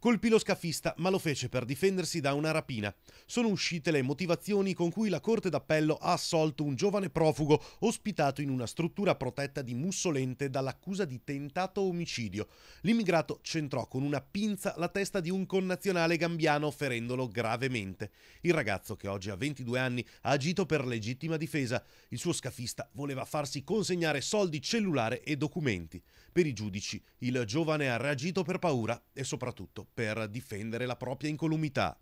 Colpì lo scafista, ma lo fece per difendersi da una rapina. Sono uscite le motivazioni con cui la Corte d'Appello ha assolto un giovane profugo ospitato in una struttura protetta di Mussolente dall'accusa di tentato omicidio. L'immigrato centrò con una pinza la testa di un connazionale gambiano ferendolo gravemente. Il ragazzo, che oggi ha 22 anni, ha agito per legittima difesa. Il suo scafista voleva farsi consegnare soldi, cellulare e documenti. Per i giudici, il giovane ha reagito per paura e soprattutto per difendere la propria incolumità.